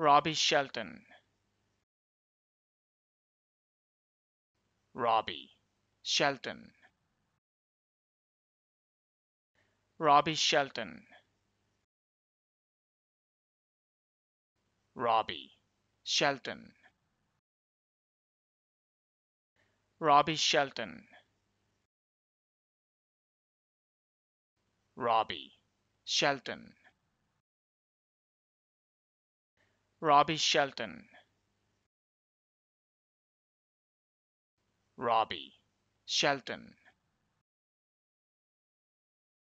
Robbie Shelton. Robbie Shelton. Robbie Shelton. Robbie Shelton. Robbie Shelton. Robbie Shelton. Robbie Shelton. Robbie Shelton.